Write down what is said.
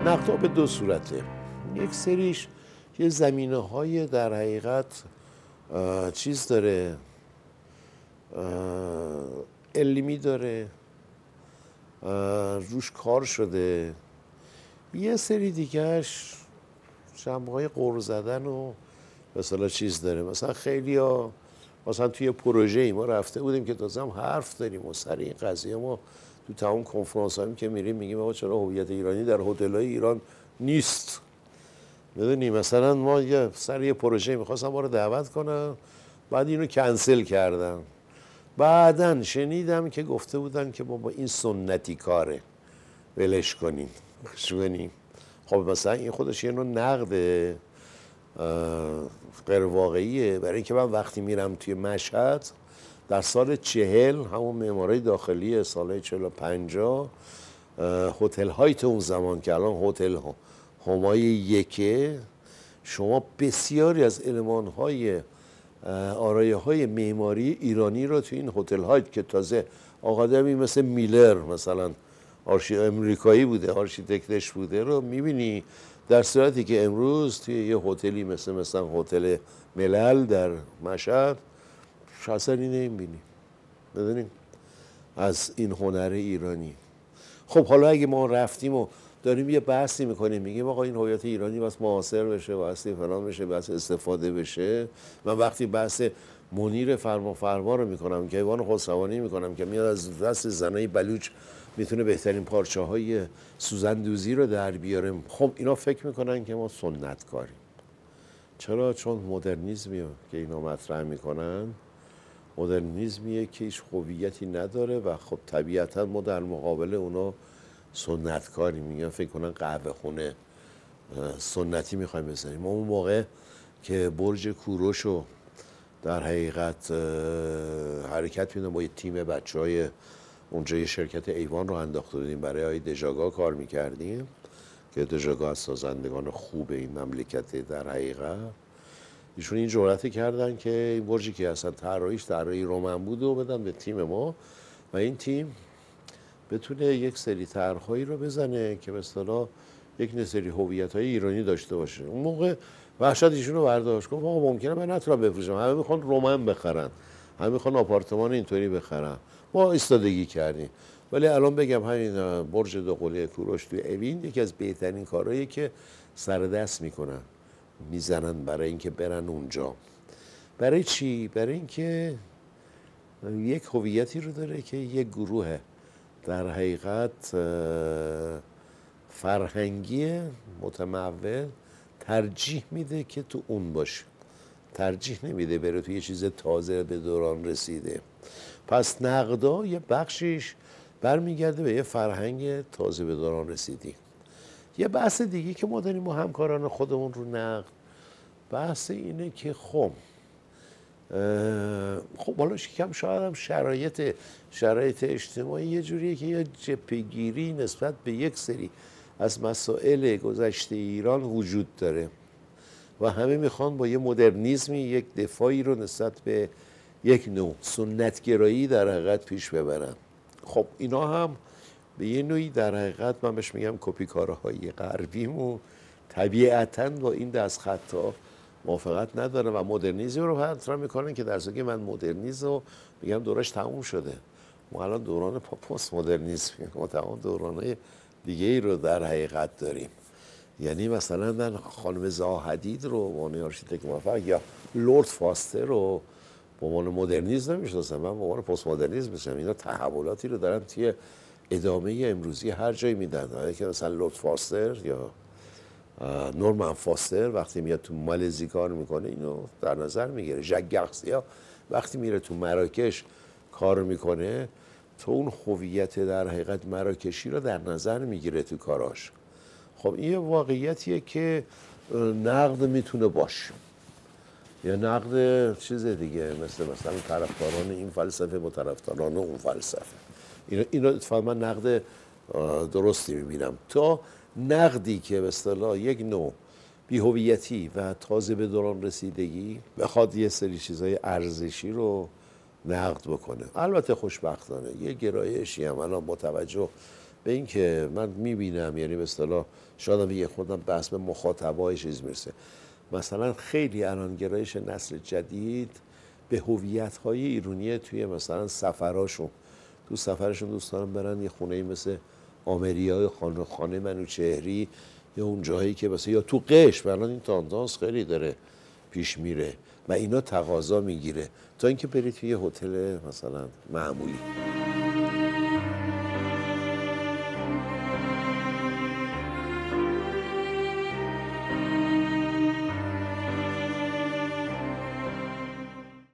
نقد به دو صورته یک سریش یه زمینه های در حقیقت چیز داره علمی داره روش کار شده یه سری دیگهش شنبه های زدن و مثلا چیز داره مثلا خیلی ها مثلا توی پروژه ای ما رفته بودیم که تازه هم حرف داریم و سر این قضیه ما تو تمام کنفرانس هم که میریم میگیم آقا چرا هویت ایرانی در های ایران نیست میدونی مثلا ما یه سر یه پروژه میخواستم ما رو دعوت کنم بعد اینو کنسل کردم بعدا شنیدم که گفته بودن که بابا این سنتی کاره ولش کنیم کنیم خب مثلا این خودش یه نوع نقد غیر واقعیه برای اینکه من وقتی میرم توی مشهد در سال چهل همون معماری داخلی سال چهل و پنجا هتل های اون زمان که الان هتل ها همای یکه شما بسیاری از علمان های آرایه های معماری ایرانی را تو این هتل های که تازه آقادمی مثل میلر مثلا امریکایی بوده آرشیتکتش بوده رو میبینی در صورتی که امروز توی یه هتلی مثل مثلا هتل ملل در مشهد نیم نمیبینیم بدونیم از این هنر ایرانی خب حالا اگه ما رفتیم و داریم یه بحثی میکنیم میگیم آقا این هویت ایرانی بس معاصر بشه واسه فلان بشه واسه استفاده بشه من وقتی بحث منیر فرما فرما رو میکنم که ایوان خسروانی میکنم که میاد از دست زنای بلوچ میتونه بهترین پارچه های سوزندوزی رو در بیاره خب اینا فکر میکنن که ما سنت کاریم چرا چون مدرنیزمی که اینا مطرح میکنن مدرنیزمیه که هیچ خوبیتی نداره و خب طبیعتا ما در مقابل اونا سنتکاری میگن فکر کنن قهوه خونه سنتی میخوایم بزنیم ما اون موقع که برج کوروش رو در حقیقت حرکت میدن با یه تیم بچه های اونجا یه شرکت ایوان رو انداخته بودیم برای های دژاگا کار میکردیم که دژاگا از سازندگان خوب این مملکت در حقیقت ایشون این جرأتی کردن که این برجی که اصلا طراحیش طراحی رومن بود و بدن به تیم ما و این تیم بتونه یک سری طرحهایی رو بزنه که به یک نسری هویت های ایرانی داشته باشه اون موقع وحشت ایشون رو برداشت گفت آقا ممکنه من نتونم بفروشم همه میخوان رومن بخرن همه میخوان آپارتمان اینطوری بخرن ما استادگی کردیم ولی الان بگم همین برج دو قله کوروش توی اوین یکی از بهترین کارهایی که سر دست میکنن میزنن برای اینکه برن اونجا برای چی برای اینکه یک هویتی رو داره که یک گروه در حقیقت فرهنگی متمول ترجیح میده که تو اون باشه ترجیح نمیده بره تو یه چیز تازه به دوران رسیده پس نقدا یه بخشیش برمیگرده به یه فرهنگ تازه به دوران رسیده یه بحث دیگه که ما داریم با همکاران خودمون رو نقد بحث اینه که خب خب حالا کم شاید هم شرایط شرایط اجتماعی یه جوریه که یه جپگیری نسبت به یک سری از مسائل گذشته ایران وجود داره و همه میخوان با یه مدرنیزمی یک دفاعی رو نسبت به یک نوع سنتگرایی در حقیقت پیش ببرن خب اینا هم به یه نوعی در حقیقت من بهش میگم کپی کارهای غربیم و طبیعتا با این دست خطا موافقت نداره و مدرنیزم رو مطرح میکنن که در صورتی من مدرنیزم رو میگم دورش تموم شده ما الان دوران پست مدرنیزم و تمام دوران دیگه ای رو در حقیقت داریم یعنی مثلا من خانم زاهدید رو با عنوان موفق یا لورد فاستر رو به عنوان مدرنیزم نمیشناسم من به عنوان پست مدرنیزم میشم اینا تحولاتی رو دارن توی ادامه امروزی هر جایی میدن حالا که مثلا لوت فاستر یا نورمن فاستر وقتی میاد تو مالزی کار میکنه اینو در نظر میگیره جک وقتی میره تو مراکش کار میکنه تو اون هویت در حقیقت مراکشی رو در نظر میگیره تو کاراش خب این واقعیتیه که نقد میتونه باشه یا نقد چیز دیگه مثل مثلا طرفداران این فلسفه با طرفداران اون فلسفه این اینو اتفاقا من نقد درستی میبینم تا نقدی که به اصطلاح یک نوع بیهویتی و تازه به دوران رسیدگی بخواد یه سری چیزای ارزشی رو نقد بکنه البته خوشبختانه یه گرایشی هم الان با توجه به اینکه من میبینم یعنی به اصطلاح شاید یه خودم به به مخاطبای چیز میرسه مثلا خیلی الان گرایش نسل جدید به هویت‌های های توی مثلا سفراشون تو سفرشون دوست دارن برن یه خونه مثل آمریا یا خانه خانه منوچهری یا اون جایی که مثلا یا تو قش الان این تاندانس خیلی داره پیش میره و اینا تقاضا میگیره تا اینکه بری توی یه هتل مثلا معمولی